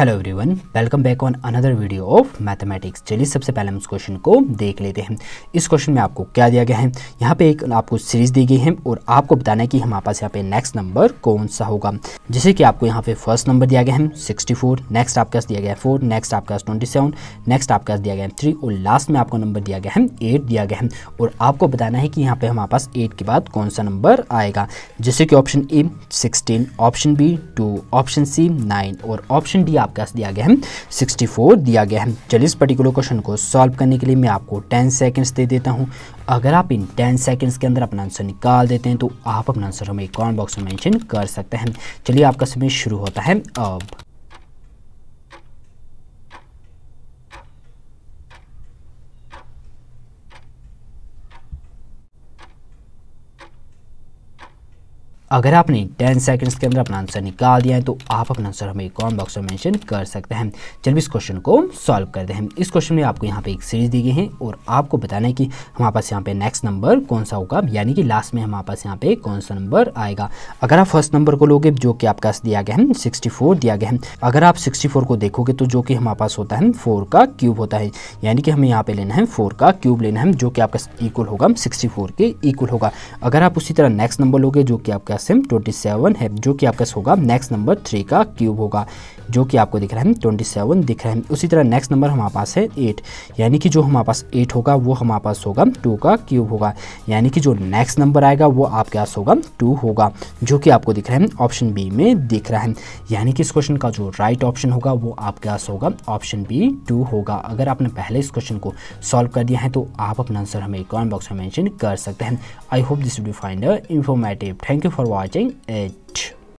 hello everyone welcome back on another video of mathematics चलिए सबसे पहले हम इस क्वेश्चन को देख लेते हैं इस क्वेश्चन में आपको क्या दिया गया है यहाँ पे एक आपको सीरीज दी गई है और आपको बताना है कि हमारे पास यहाँ पे नेक्स्ट नंबर कौन सा होगा जैसे कि आपको यहाँ पे फर्स्ट नंबर दिया गया है फोर नेक्स्ट आपके पास दिया गया है फोर नेक्स्ट आपके पास ट्वेंटी नेक्स्ट आपके पास दिया गया है थ्री और लास्ट में आपको नंबर दिया गया है एट दिया गया है और आपको बताना है कि यहाँ पे हमारे पास एट के बाद कौन सा नंबर आएगा जैसे कि option A sixteen option B two option C nine और ऑप्शन डी आप आपके पास दिया गया है 64 दिया गया है चलिए इस पर्टिकुलर क्वेश्चन को सॉल्व करने के लिए मैं आपको 10 सेकंड्स दे देता हूँ अगर आप इन 10 सेकंड्स के अंदर अपना आंसर निकाल देते हैं तो आप अपना आंसर हमें कॉमेंट बॉक्स में मैंशन कर सकते हैं चलिए आपका समय शुरू होता है अब अगर आपने 10 सेकंड्स के अंदर अपना आंसर निकाल दिया है तो आप अपना आंसर हमें कॉम बॉक्स में मेंशन कर सकते हैं चलिए इस क्वेश्चन को सॉल्व करते हैं इस क्वेश्चन में आपको यहाँ पे एक सीरीज दी गई है और आपको बताना है कि हमारे पास यहाँ पे नेक्स्ट नंबर कौन सा होगा यानी कि लास्ट में हमारे पास यहाँ पे कौन सा नंबर आएगा अगर आप फर्स्ट नंबर को लोगे जो कि आपका दिया गया है सिक्सटी दिया गया है अगर आप सिक्सटी को देखोगे तो जो कि हमारे पास होता है फोर का क्यूब होता है यानी कि हमें यहाँ पे लेना है फोर का क्यूब लेना है जो कि आपका इक्वल होगा सिक्सटी के इक्वल होगा अगर आप उसी तरह नेक्स्ट नंबर लोगे जो कि आपका सिम ट्वेंटी सेवन है जो कि आपका होगा नेक्स्ट नंबर थ्री का क्यूब होगा जो कि आपको दिख रहा है ट्वेंटी सेवन दिख रहा है उसी तरह नेक्स्ट नंबर हमारे पास है एट यानी कि जो हमारे पास एट होगा वो हमारे पास होगा टू का क्यूब होगा यानी कि जो नेक्स्ट नंबर आएगा वो आपके पास होगा टू होगा जो कि आपको दिख रहा है ऑप्शन बी में दिख रहा है यानी कि इस क्वेश्चन का जो राइट ऑप्शन होगा वो आपके पास होगा ऑप्शन बी टू होगा अगर आपने पहले इस क्वेश्चन को सॉल्व कर दिया है तो आप अपना आंसर हमें कॉमेंट बॉक्स में मैंशन कर सकते हैं I hope this video find informative thank you for watching it